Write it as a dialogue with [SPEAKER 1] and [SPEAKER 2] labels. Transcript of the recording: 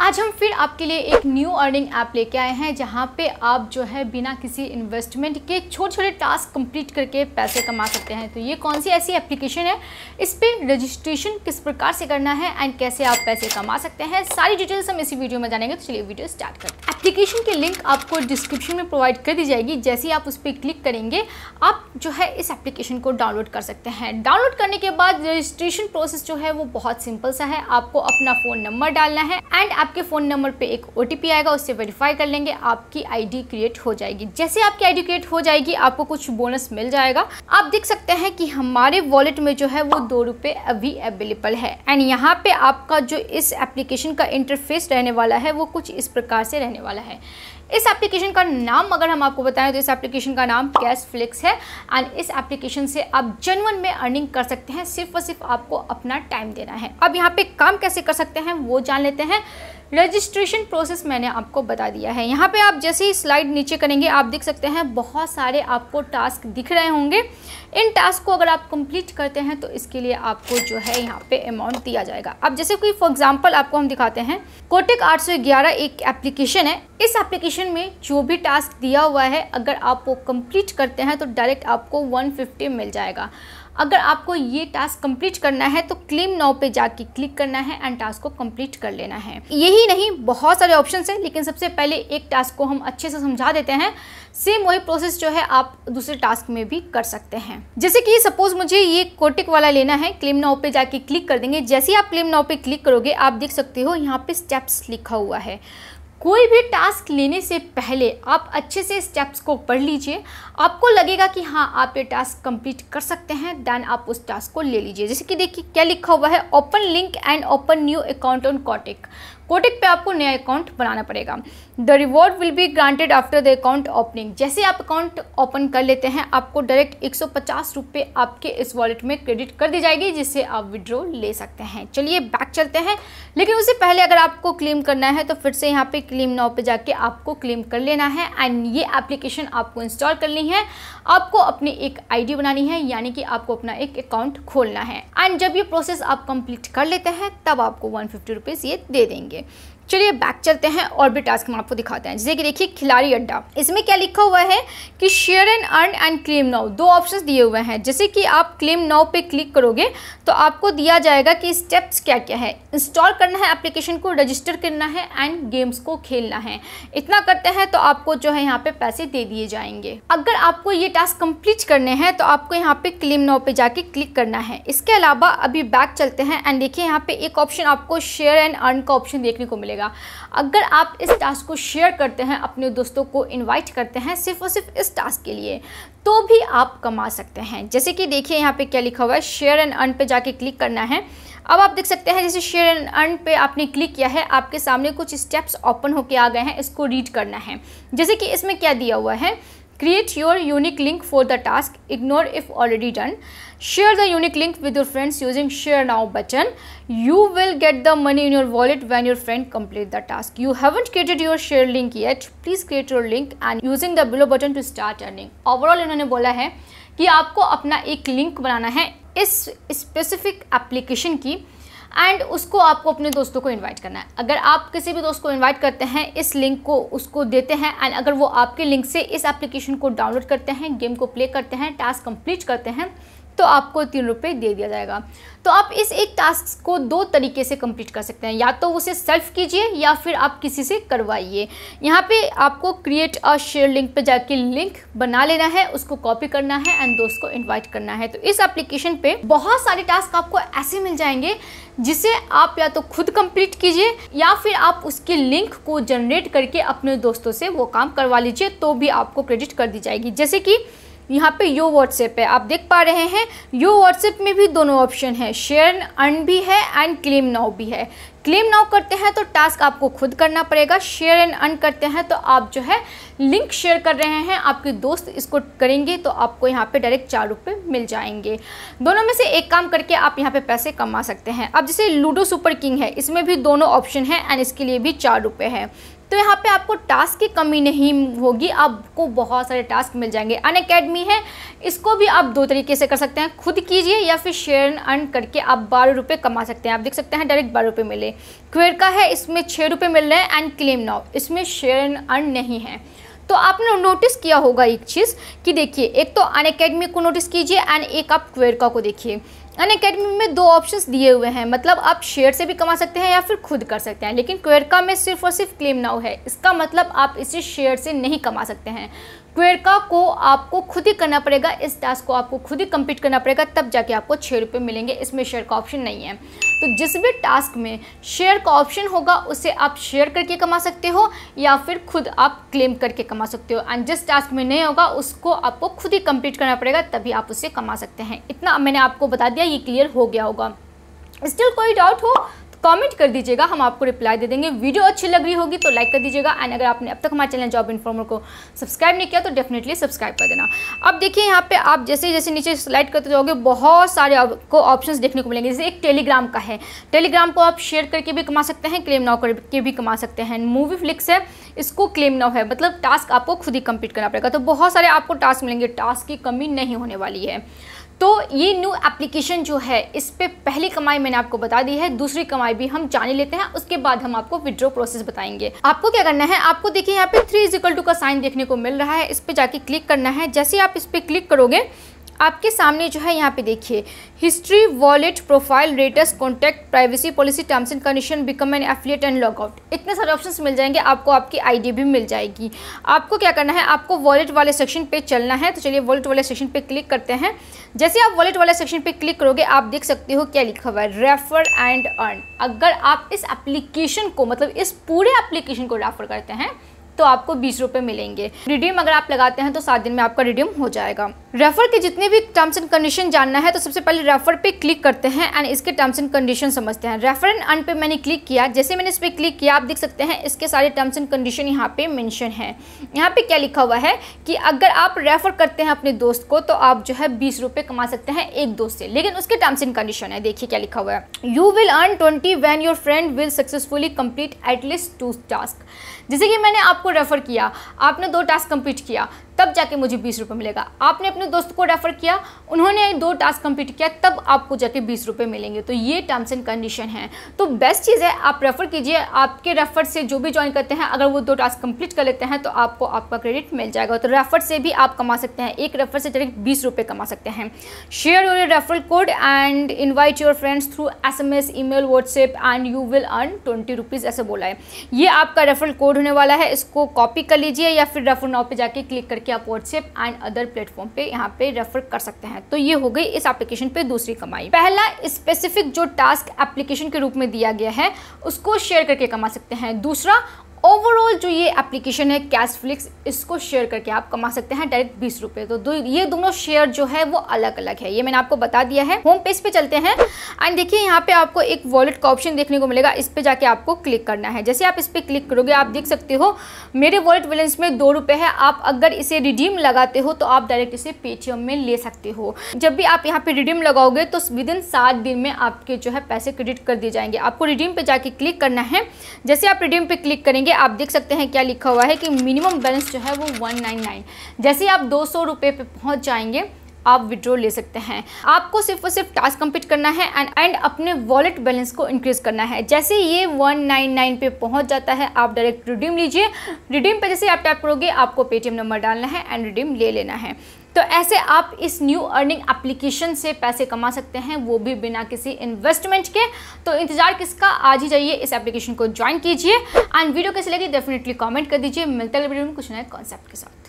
[SPEAKER 1] आज हम फिर आपके लिए एक न्यू अर्निंग ऐप लेके आए हैं जहाँ पे आप जो है बिना किसी इन्वेस्टमेंट के छोटे छोटे टास्क कंप्लीट करके पैसे कमा सकते हैं तो ये कौन सी ऐसी एप्लीकेशन है इस पर रजिस्ट्रेशन किस प्रकार से करना है एंड कैसे आप पैसे कमा सकते हैं सारी डिटेल्स हम इसी वीडियो में जानेंगे तो चलिए वीडियो स्टार्ट करते हैं एप्लीकेशन की लिंक आपको डिस्क्रिप्शन में प्रोवाइड कर दी जाएगी जैसे ही आप उस पर क्लिक करेंगे आप जो है इस एप्लीकेशन को डाउनलोड कर सकते हैं डाउनलोड करने के बाद रजिस्ट्रेशन प्रोसेस जो है वो बहुत सिंपल सा है आपको अपना फ़ोन नंबर डालना है एंड आपके फ़ोन नंबर पे एक ओ आएगा उससे वेरीफाई कर लेंगे आपकी आईडी क्रिएट हो जाएगी जैसे आपकी आईडी क्रिएट हो जाएगी आपको कुछ बोनस मिल जाएगा आप देख सकते हैं कि हमारे वॉलेट में जो है वो दो रुपये अभी अवेलेबल है एंड यहाँ पे आपका जो इस एप्लीकेशन का इंटरफेस रहने वाला है वो कुछ इस प्रकार से रहने वाला है इस एप्लीकेशन का नाम अगर हम आपको बताएं तो इस एप्लीकेशन का नाम कैश फ्लिक्स है एंड इस एप्लीकेशन से आप जनवन में अर्निंग कर सकते हैं सिर्फ और सिर्फ आपको अपना टाइम देना है अब यहाँ पे काम कैसे कर सकते हैं वो जान लेते हैं रजिस्ट्रेशन प्रोसेस मैंने आपको बता दिया है यहाँ पे आप जैसे ही स्लाइड नीचे करेंगे आप देख सकते हैं बहुत सारे आपको टास्क दिख रहे होंगे इन टास्क को अगर आप कंप्लीट करते हैं तो इसके लिए आपको जो है यहाँ पे अमाउंट दिया जाएगा अब जैसे कोई फॉर एग्जाम्पल आपको हम दिखाते हैं कोटेक 811 एक एप्लीकेशन है इस एप्लीकेशन में जो भी टास्क दिया हुआ है अगर आप वो कम्प्लीट करते हैं तो डायरेक्ट आपको वन मिल जाएगा अगर आपको ये टास्क कंप्लीट करना है तो क्लेम नाउ पे जाके क्लिक करना है एंड टास्क को कंप्लीट कर लेना है यही नहीं बहुत सारे ऑप्शन है लेकिन सबसे पहले एक टास्क को हम अच्छे से समझा देते हैं सेम वही प्रोसेस जो है आप दूसरे टास्क में भी कर सकते हैं जैसे कि सपोज मुझे ये कोटिक वाला लेना है क्लेम नाउ पे जाके क्लिक कर देंगे जैसे ही आप क्लेम नाउ पे क्लिक करोगे आप देख सकते हो यहाँ पे स्टेप्स लिखा हुआ है कोई भी टास्क लेने से पहले आप अच्छे से स्टेप्स को पढ़ लीजिए आपको लगेगा कि हाँ आप ये टास्क कंप्लीट कर सकते हैं देन आप उस टास्क को ले लीजिए जैसे कि देखिए क्या लिखा हुआ है open link and open new account on Kotak Kotak पे आपको नया अकाउंट बनाना पड़ेगा the reward will be granted after the account opening जैसे आप अकाउंट ओपन कर लेते हैं आपको डायरेक्ट एक सौ आपके इस वॉलेट में क्रेडिट कर दी जाएगी जिससे आप विड्रॉ ले सकते हैं चलिए बैक चलते हैं लेकिन उससे पहले अगर आपको क्लेम करना है तो फिर से यहाँ पे क्लेम नाव पे जाके आपको क्लेम कर लेना है एंड ये एप्लीकेशन आपको इंस्टॉल करनी है आपको अपनी एक आईडी बनानी है यानी कि आपको अपना एक अकाउंट खोलना है एंड जब ये प्रोसेस आप कंप्लीट कर लेते हैं तब आपको वन फिफ्टी ये दे देंगे चलिए बैक चलते हैं और भी टास्क हम आपको दिखाते हैं जैसे कि देखिए खिलाड़ी अड्डा इसमें क्या लिखा हुआ है कि share and earn and claim now दो ऑप्शंस दिए हुए हैं जैसे कि आप क्लेम नाउ पे क्लिक करोगे तो आपको दिया जाएगा कि स्टेप्स क्या क्या है इंस्टॉल करना है एप्लीकेशन को रजिस्टर करना है एंड गेम्स को खेलना है इतना करते हैं तो आपको जो है यहाँ पे पैसे दे दिए जाएंगे अगर आपको ये टास्क कंप्लीट करने हैं तो आपको यहाँ पे क्लेम नाउ पे जाके क्लिक करना है इसके अलावा अभी बैक चलते हैं एंड देखिए यहाँ पे एक ऑप्शन आपको शेयर एंड अर्न का ऑप्शन देखने को मिलेगा मिलेगा अगर आप इस टास्क को शेयर करते हैं अपने दोस्तों को इनवाइट करते हैं सिर्फ और सिर्फ इस टास्क के लिए तो भी आप कमा सकते हैं जैसे कि देखिए यहाँ पे क्या लिखा हुआ है शेयर एंड अर्न पे जाके क्लिक करना है अब आप देख सकते हैं जैसे शेयर एंड अर्न पे आपने क्लिक किया है आपके सामने कुछ स्टेप्स ओपन होके आ गए हैं इसको रीड करना है जैसे कि इसमें क्या दिया हुआ है create your unique link for the task ignore if already done share the unique link with your friends using share now button you will get the money in your wallet when your friend complete the task you haven't created your share link yet please create your link and using the below button to start earning overall इन्होंने बोला है कि आपको अपना एक link बनाना है इस specific application की एंड उसको आपको अपने दोस्तों को इन्वाइट करना है अगर आप किसी भी दोस्त को इन्वाइट करते हैं इस लिंक को उसको देते हैं एंड अगर वो आपके लिंक से इस एप्लीकेशन को डाउनलोड करते हैं गेम को प्ले करते हैं टास्क कंप्लीट करते हैं तो आपको तीन रुपये दे दिया जाएगा तो आप इस एक टास्क को दो तरीके से कंप्लीट कर सकते हैं या तो उसे सेल्फ कीजिए या फिर आप किसी से करवाइए यहाँ पे आपको क्रिएट और शेयर लिंक पे जाके लिंक बना लेना है उसको कॉपी करना है एंड दोस्त को इन्वाइट करना है तो इस एप्लीकेशन पे बहुत सारे टास्क आपको ऐसे मिल जाएंगे जिसे आप या तो खुद कंप्लीट कीजिए या फिर आप उसके लिंक को जनरेट करके अपने दोस्तों से वो काम करवा लीजिए तो भी आपको क्रेडिट कर दी जाएगी जैसे कि यहाँ पे यो व्हाट्सएप है आप देख पा रहे हैं यो व्हाट्सएप में भी दोनों ऑप्शन है शेयर अर्न भी है एंड क्लेम नाउ भी है क्लेम नाउ करते हैं तो टास्क आपको खुद करना पड़ेगा शेयर एंड अर्न करते हैं तो आप जो है लिंक शेयर कर रहे हैं आपके दोस्त इसको करेंगे तो आपको यहाँ पे डायरेक्ट चार रुपये मिल जाएंगे दोनों में से एक काम करके आप यहाँ पे पैसे कमा सकते हैं अब जैसे लूडो सुपर किंग है इसमें भी दोनों ऑप्शन है एंड इसके लिए भी चार रुपये है तो यहाँ पे आपको टास्क की कमी नहीं होगी आपको बहुत सारे टास्क मिल जाएंगे अन अकेडमी है इसको भी आप दो तरीके से कर सकते हैं खुद कीजिए या फिर शेयर अर्न करके आप बारह रुपये कमा सकते हैं आप देख सकते हैं डायरेक्ट बारह रुपये मिले क्वेर का है इसमें छः रुपये मिल रहे हैं एंड क्लेम नाव इसमें शेयर अर्न नहीं है तो आपने नोटिस किया होगा एक चीज़ कि देखिए एक तो अन अकेडमी को नोटिस कीजिए एंड एक आप क्वेरका को देखिए अन अकेडमी में दो ऑप्शंस दिए हुए हैं मतलब आप शेयर से भी कमा सकते हैं या फिर खुद कर सकते हैं लेकिन क्वेरका में सिर्फ और सिर्फ क्लेम नाउ है इसका मतलब आप इसे शेयर से नहीं कमा सकते हैं क्वेरका को आपको खुद ही करना पड़ेगा इस टास्क को आपको खुद ही कंप्लीट करना पड़ेगा तब जाके आपको छः रुपये मिलेंगे इसमें शेयर का ऑप्शन नहीं है तो जिस भी टास्क में शेयर का ऑप्शन होगा उसे आप शेयर करके कमा सकते हो या फिर खुद आप क्लेम करके कमा सकते हो एंड जिस टास्क में नहीं होगा उसको आपको खुद ही कंप्लीट करना पड़ेगा तभी आप उसे कमा सकते हैं इतना मैंने आपको बता दिया ये क्लियर हो गया होगा स्टिल कोई डाउट हो कमेंट कर दीजिएगा हम आपको रिप्लाई दे देंगे वीडियो अच्छी लग रही होगी तो लाइक कर दीजिएगा एंड अगर आपने अब तक हमारे चैनल जॉब इन्फॉर्मर को सब्सक्राइब नहीं किया तो डेफिनेटली सब्सक्राइब कर देना अब देखिए यहाँ पे आप जैसे जैसे नीचे स्लाइड करते जाओगे बहुत सारे आपको ऑप्शन देखने को मिलेंगे जैसे एक टेलीग्राम का है टेलीग्राम को आप शेयर करके भी कमा सकते हैं क्लेम नाउ करके भी कमा सकते हैं मूवी फ्लिक्स है इसको क्लेम नाउ है मतलब टास्क आपको खुद ही कंप्लीट करना पड़ेगा तो बहुत सारे आपको टास्क मिलेंगे टास्क की कमी नहीं होने वाली है तो ये न्यू एप्लीकेशन जो है इस पर पहली कमाई मैंने आपको बता दी है दूसरी कमाई भी हम जाने लेते हैं उसके बाद हम आपको विड्रो प्रोसेस बताएंगे आपको क्या करना है आपको देखिए यहाँ पे थ्री इजिकल टू का साइन देखने को मिल रहा है इस पर जाके क्लिक करना है जैसे आप इस पर क्लिक करोगे आपके सामने जो है यहाँ पे देखिए history wallet profile rates contact privacy policy terms and condition become an affiliate and log out इतने सारे ऑप्शंस मिल जाएंगे आपको आपकी आईडी भी मिल जाएगी आपको क्या करना है आपको वॉलेट वाले सेक्शन पे चलना है तो चलिए वॉलेट वाले सेक्शन पे क्लिक करते हैं जैसे आप वॉलेट वाले सेक्शन पर क्लिक करोगे आप देख सकते हो क्या लिखा हुआ है रेफर एंड अर्न अगर आप इस एप्लीकेशन को मतलब इस पूरे एप्लीकेशन को रेफर करते हैं तो आपको बीस रुपए मिलेंगे रिड्यूम अगर आप लगाते हैं तो सात दिन में आपका रिड्यूम हो जाएगा रेफर के जितने भी टर्म्स एंड कंडीशन जानना है तो सबसे पहले रेफर पे क्लिक करते हैं एंड इसके टर्म्स एंड कंडीशन समझते हैं रेफर एंड अन पे मैंने क्लिक किया जैसे मैंने इस पर क्लिक किया आप देख सकते हैं इसके सारे टर्म्स एंड कंडीशन यहाँ पे मैंशन है यहाँ पे क्या लिखा हुआ है कि अगर आप रेफर करते हैं अपने दोस्त को तो आप जो है बीस रुपये कमा सकते हैं एक दोस्त से लेकिन उसके टर्म्स एंड कंडीशन है देखिए क्या लिखा हुआ है you will earn twenty when your friend will successfully complete at least two task जैसे कि मैंने आपको रेफ़र किया आपने दो टास्क कंप्लीट किया तब जाके मुझे बीस रुपये मिलेगा आपने अपने दोस्त को रेफ़र किया उन्होंने दो टास्क कंप्लीट किया तब आपको जाके बीस रुपये मिलेंगे तो ये टर्म्स एंड कंडीशन है तो बेस्ट चीज़ है आप रेफ़र कीजिए आपके रेफ़र से जो भी ज्वाइन करते हैं अगर वो दो टास्क कंप्लीट कर लेते हैं तो आपको आपका क्रेडिट मिल जाएगा तो रेफ़र से भी आप कमा सकते हैं एक रेफ़र से डायरेक्ट बीस रुपये कमा सकते हैं share your referral code and invite your friends through S M S email WhatsApp and you will earn twenty rupees ऐसे बोला है ये आपका रेफरल कोड होने वाला है इसको कॉपी कर लीजिए या फिर रेफर नाव पर जाके क्लिक करके कि आप व्हाट्सएप एंड अदर प्लेटफॉर्म पे यहाँ पे रेफर कर सकते हैं तो ये हो गई इस एप्लीकेशन पे दूसरी कमाई पहला स्पेसिफिक जो टास्क एप्लीकेशन के रूप में दिया गया है उसको शेयर करके कमा सकते हैं दूसरा ओवरऑल जो ये एप्लीकेशन है कैशफ्लिक्स इसको शेयर करके आप कमा सकते हैं डायरेक्ट बीस रुपए तो दो, ये दोनों शेयर जो है वो अलग अलग है ये मैंने आपको बता दिया है होम पेज पे चलते हैं एंड देखिए यहाँ पे आपको एक वॉलेट का ऑप्शन देखने को मिलेगा इस पर जाके आपको क्लिक करना है जैसे आप इस पर क्लिक करोगे आप देख सकते हो मेरे वॉलेट बैलेंस में दो रुपए है आप अगर इसे रिडीम लगाते हो तो आप डायरेक्ट इसे पेटीएम में ले सकते हो जब भी आप यहाँ पे रिडीम लगाओगे तो विद इन सात दिन में आपके जो है पैसे क्रेडिट कर दिए जाएंगे आपको रिडीम पे जाके क्लिक करना है जैसे आप रिडीम पे क्लिक करेंगे आप देख सकते हैं क्या लिखा हुआ है कि मिनिमम बैलेंस जो है वो वन नाइन नाइन जैसे आप दो सौ रुपये पर पहुँच जाएंगे आप विड्रॉ ले सकते हैं आपको सिर्फ और सिर्फ टास्क कंप्लीट करना है एंड एंड अपने वॉलेट बैलेंस को इंक्रीज करना है जैसे ये 199 पे पहुंच जाता है आप डायरेक्ट रिडीम लीजिए रिडीम पे जैसे आप टैप करोगे आपको पेटीएम नंबर डालना है एंड रिडीम ले लेना है तो ऐसे आप इस न्यू अर्निंग एप्लीकेशन से पैसे कमा सकते हैं वो भी बिना किसी इन्वेस्टमेंट के तो इंतजार किसका आज ही जाइए इस एप्लीकेशन को ज्वाइन कीजिए एंड वीडियो कैसे लगी डेफिनेटली कमेंट कर दीजिए मिलता है वीडियो में कुछ नए कॉन्सेप्ट के साथ